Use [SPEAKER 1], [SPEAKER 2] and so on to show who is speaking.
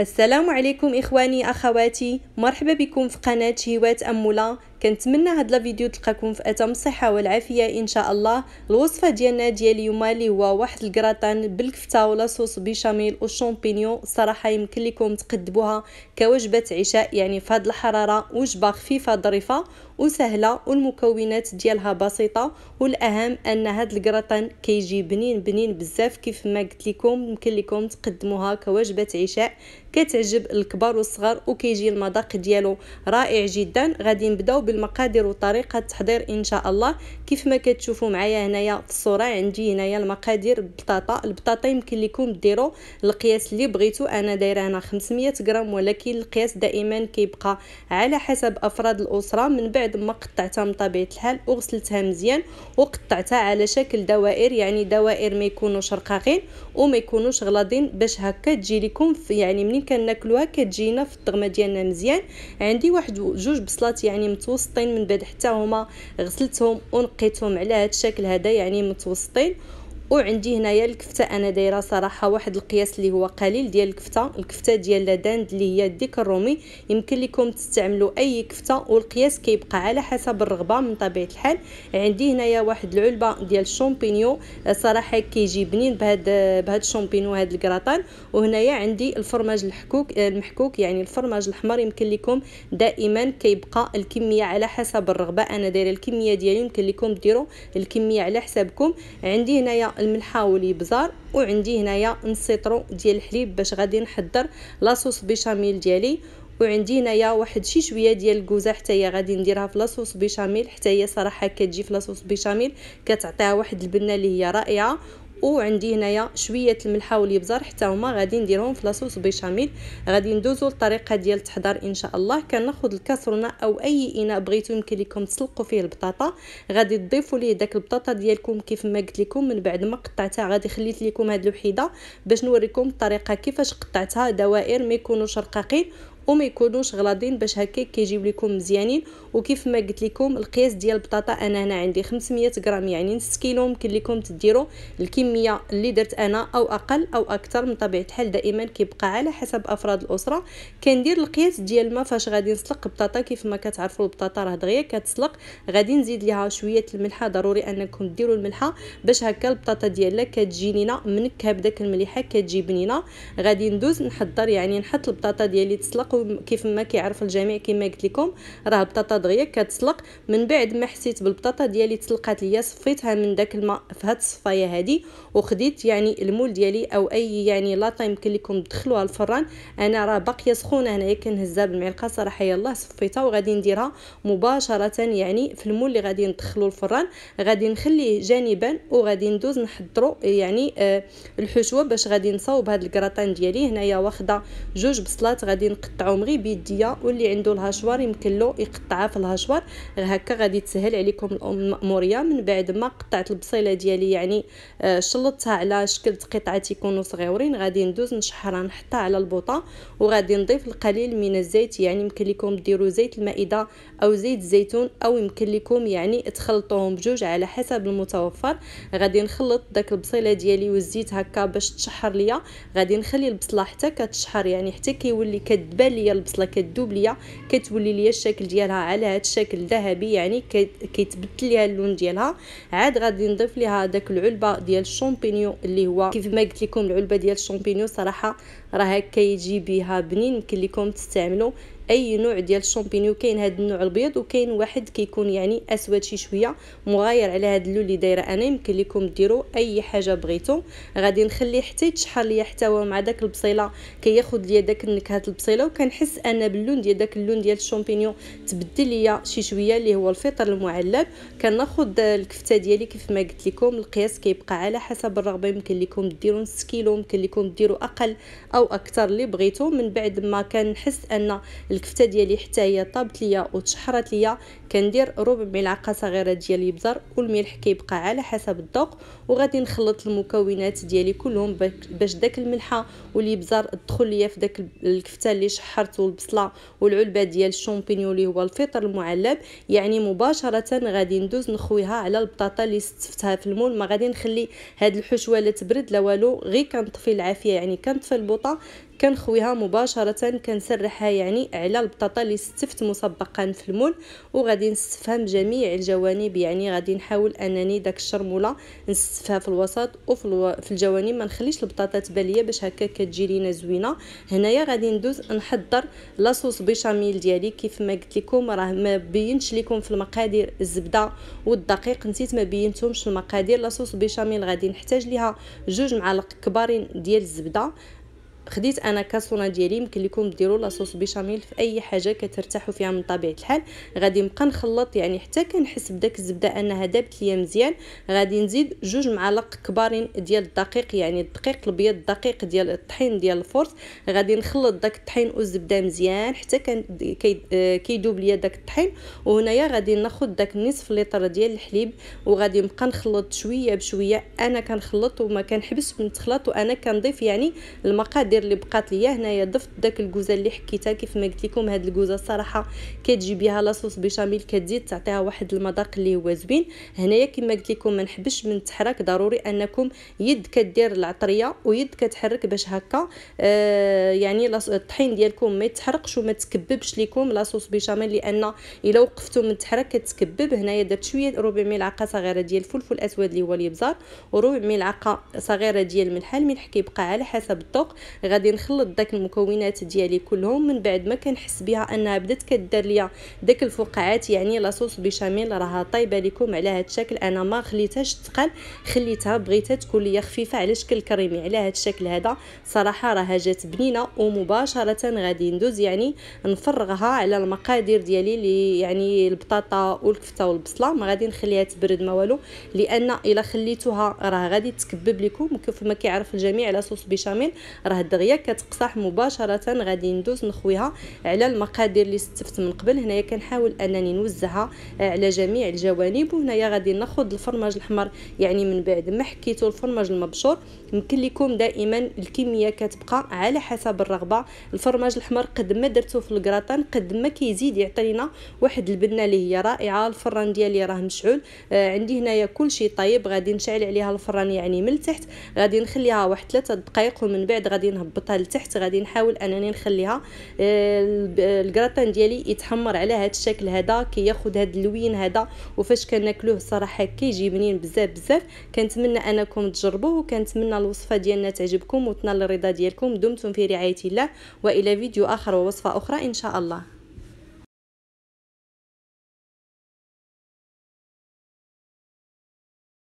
[SPEAKER 1] السلام عليكم إخواني أخواتي مرحبا بكم في قناة هوات أمولة كنتمنى هاد لا فيديو تلقاكم في اتم الصحه والعافيه ان شاء الله الوصفه ديالنا ديال اليوم اللي هو واحد الكراتان بالكفته ولا صوص بيشاميل والشامبينيون صراحه يمكن لكم تقدبوها كوجبه عشاء يعني في هاد الحراره وجبه خفيفه ظريفه وسهله والمكونات ديالها بسيطه والاهم ان هاد الكراتان كيجي بنين بنين بزاف كيف ما قلت لكم يمكن لكم تقدموها كوجبه عشاء كتعجب الكبار والصغار وكيجي المذاق ديالو رائع جدا غادي نبداو بالمقادير وطريقه التحضير ان شاء الله كيف ما كتشوفوا معايا هنايا في الصوره عندي هنايا المقادير البطاطا البطاطا يمكن لكم ديروا القياس اللي بغيتو انا دايره هنا 500 غرام ولكن القياس دائما كيبقى على حسب افراد الاسره من بعد ما قطعتها من طبيعه الحال وغسلتها مزيان وقطعتها على شكل دوائر يعني دوائر ما يكونوش رقاقين وما يكونوش غلاضين باش هكا تجي لكم يعني منين كناكلوها كتجينا في الطغمه ديالنا مزيان عندي واحد جوج بصلات يعني متوسط متوسطين من بعد حتى هما غسلتهم ونقيتهم على هذا الشكل هذا يعني متوسطين وعندي هنايا الكفته انا دايره صراحه واحد القياس اللي هو قليل ديال الكفته الكفته ديال لاداند اللي هي الديك الرومي يمكن لكم تستعملوا اي كفته والقياس كيبقى على حسب الرغبه من طبيعه الحال عندي هنايا واحد العلبه ديال الشامبينيو صراحه كيجي بنين بهاد بهاد الشامبينيو هاد الكراطان وهنايا عندي الفرماج الحكوك المحكوك يعني الفرماج الاحمر يمكن لكم دائما كيبقى الكميه على حسب الرغبه انا دايره الكميه ديالي يمكن لكم ديروا الكميه على حسابكم عندي هنايا الملحه والابزار وعندي هنايا نسيطرو ديال الحليب باش غادي نحضر لاصوص بيشاميل ديالي وعندي هنايا واحد شي شويه ديال الكوزه حتى هي غادي نديرها في لاصوص بيشاميل حتى هي صراحه كتجي في لاصوص بيشاميل كتعطيها واحد البنه اللي هي رائعه وعندي هنايا شويه الملحه والابزار حتى هما غادي نديرهم في لاصوص بيشاميل غادي ندوزو للطريقه ديال التحضير ان شاء الله كناخذ الكاسرونه او اي اناء بغيتو يمكن لكم تسلقوا فيه البطاطا غادي تضيفوا ليه داك البطاطا ديالكم كيف ما قلت لكم من بعد ما قطعتها غادي خليت لكم هاد الوحيده باش نوريكم الطريقه كيفاش قطعتها دوائر ما يكونوش رقاقين وما يكونوش غلاضين باش هكاك كيجيو لكم مزيانين وكيف ما قلت لكم القياس ديال البطاطا انا هنا عندي 500 غرام يعني نص كيلو يمكن لكم تديروا الكميه اللي درت انا او اقل او اكثر من طبيعه الحال دائما كيبقى على حسب افراد الاسره كندير القياس ديال الماء فاش غادي نسلق البطاطا كيف ما كتعرفوا البطاطا راه دغيا كتسلق غادي نزيد ليها شويه الملحه ضروري انكم ديروا الملحه باش هكا البطاطا ديالها كتجي لينا منكهه بداك المليحه كتجي بنينه غادي ندوز نحضر يعني نحط البطاطا ديالي تسلق كيف ما كيعرف الجميع كما قلت لكم راه البطاطا دغيا كتسلق من بعد ما حسيت بالبطاطا ديالي تسلقات ليا صفيتها من داك الماء في هاد الصفايه هادي وخديت يعني المول ديالي او اي يعني لاطا يمكن لكم تدخلوها الفران انا راه باقيه سخونه هنايا كنهزها بالمعلقه صراحه يلاه صفيتها وغادي نديرها مباشره يعني في المول اللي غادي ندخلو الفران غادي نخليه جانبا وغادي ندوز نحضروا يعني آه، الحشوه باش غادي نصاوب هاد الكراتان ديالي هنايا واخده جوج بصلات غادي نقطعو عمري بيديا واللي عنده الهشوار يمكن له يقطعها في الهشوار هكا غادي تسهل عليكم المأموريه من بعد ما قطعت البصيله ديالي يعني آه، شلطتها على شكل قطعات يكونوا صغيورين غادي ندوز نشحرها نحطها على البوطه وغادي نضيف القليل من الزيت يعني يمكن لكم ديروا زيت المائده او زيت الزيتون او يمكن لكم يعني تخلطوهم بجوج على حسب المتوفر غادي نخلط داك البصيله ديالي والزيت هكا باش تشحر ليا غادي نخلي البصله حتى كتشحر يعني حتى كيولي كتبان ليا البصله كدوب ليا كتولي ليا الشكل ديالها على هذا الشكل ذهبي يعني كيتبدل ليها اللون ديالها عاد غادي نضيف ليها داك العلبه ديال الشامبينيو اللي هو كيف ما قلت لكم العلبه ديال الشامبينيو صراحه راه كيجي بها بنين يمكن لكم تستعملوا اي نوع ديال الشامبينيو كاين هذا النوع الابيض وكاين واحد كيكون يعني اسود شي شويه مغاير على هذا اللون اللي دايره انا يمكن لكم ديروا اي حاجه بغيتو غادي نخليه حتى يتشحر ليا حتى هو مع داك البصيله كياخذ ليا داك نكهه البصيله وكنحس انا باللون ديال داك اللون ديال الشامبينيو تبدل ليا شي شويه اللي هو الفطر المعلب كناخذ الكفته ديالي كيف ما قلت لكم القياس كيبقى على حسب الرغبه يمكن لكم ديروا نص كيلو يمكن لكم ديروا اقل او اكثر اللي بغيتو من بعد ما كنحس ان الكفته ديالي حتى هي طابت ليا وتشحرات ليا كندير ربع ملعقه صغيره ديال الابزار والملح كيبقى على حسب الذوق وغادي نخلط المكونات ديالي كلهم باش داك الملحه والابزار تدخل ليا في داك الكفته اللي شحرت والبصله والعلبه ديال الشامبينيون اللي هو الفطر المعلب يعني مباشره غادي ندوز نخويها على البطاطا اللي استفتها في المول ما غادي نخلي هاد الحشوه لا تبرد لا والو غير كنطفي العافيه يعني كنطفي البوطه كنخويها مباشره كنسرحها يعني على البطاطا اللي استفت مسبقا في المول وغادي نستفها من جميع الجوانب يعني غادي نحاول انني داك الشرموله نستفها في الوسط وفي الو... في الجوانب ما نخليش البطاطا تباليه باش هكا كتجي لينا زوينه هنايا غادي ندوز نحضر لاصوص بيشاميل ديالي كيف ما قلت لكم راه ما بينش لكم في المقادير الزبده والدقيق نسيت ما بينتهمش المقادير لاصوص بيشاميل غادي نحتاج ليها جوج معالق كبارين ديال الزبده خديت انا كاسونه ديالي يمكن لكم ديروا لاصوص بيشاميل في اي حاجه كترتاحوا فيها من طبيعه الحال غادي نبقى نخلط يعني حتى كنحس بداك الزبده انها دابت ليا مزيان غادي نزيد جوج معالق كبارين ديال الدقيق يعني الدقيق الابيض الدقيق ديال الطحين ديال الفرن غادي نخلط داك الطحين والزبده مزيان حتى كيدوب ليا داك الطحين وهنايا غادي ناخذ داك نصف لتر ديال الحليب وغادي نبقى نخلط شويه بشويه انا كنخلط وما كنحبس من التخلاط وانا كنضيف يعني المقادير الصغير اللي بقات ليا هنايا ضفت داك الكوزه اللي حكيتها كيف ما قلت لكم هاد الكوزه الصراحه كتجي بها لاصوص بيشاميل كتزيد تعطيها واحد المذاق اللي هو زوين هنايا كما قلت لكم ما نحبش من التحرك ضروري انكم يد كدير العطريه ويد كتحرك باش هكا آه يعني الطحين ديالكم ما يتحرقش وما تكببش لكم لاصوص بيشاميل لان الا وقفتو من التحرك كتكبب هنايا درت شويه ربع ملعقه صغيره ديال الفلفل الاسود اللي هو الابزار وربع ملعقه صغيره ديال الملح الملح كيبقى على حسب الذوق غادي نخلط داك المكونات ديالي كلهم من بعد ما كنحس بها انها بدات كدار ليا داك الفقاعات يعني لاصوص بيشاميل راها طايبه لكم على هذا الشكل انا ما خليتهاش تقل خليتها بغيتها تكون ليا خفيفه على شكل كريمي على هذا الشكل هذا صراحه راها جات بنينه ومباشره غادي ندوز يعني نفرغها على المقادير ديالي اللي يعني البطاطا والكفته والبصله ما غادي نخليها تبرد ما والو لان الا خليتوها راه غادي تكبب لكم وكيف ما كيعرف الجميع لاصوص بيشاميل راه دغيا كتقصح مباشره غادي ندوز نخويها على المقادير اللي استفت من قبل هنايا كنحاول انني نوزعها على جميع الجوانب وهنايا غادي ناخذ الفرماج الحمر يعني من بعد ما حكيتو الفرماج المبشور يمكن لكم دائما الكميه كتبقى على حسب الرغبه الفرماج الحمر قد ما درتو في الكراتان قد ما كيزيد يعطينا واحد البنه اللي هي رائعه الفران ديالي راه مشعول آه عندي هنايا كلشي طيب غادي نشعل عليها الفران يعني من التحت غادي نخليها واحد 3 دقائق ومن بعد غادي نهبطها لتحت غادي نحاول انني نخليها آه، الكراتان آه، ديالي يتحمر على هذا الشكل هذا كياخذ هذا اللوين هذا وفاش كناكلوه صراحه كيجي بنين بزاف بزاف كنتمنى انكم تجربوه وكنتمنى الوصفه ديالنا تعجبكم وتنال الرضا ديالكم دمتم في رعايه الله والى فيديو اخر ووصفه اخرى ان شاء الله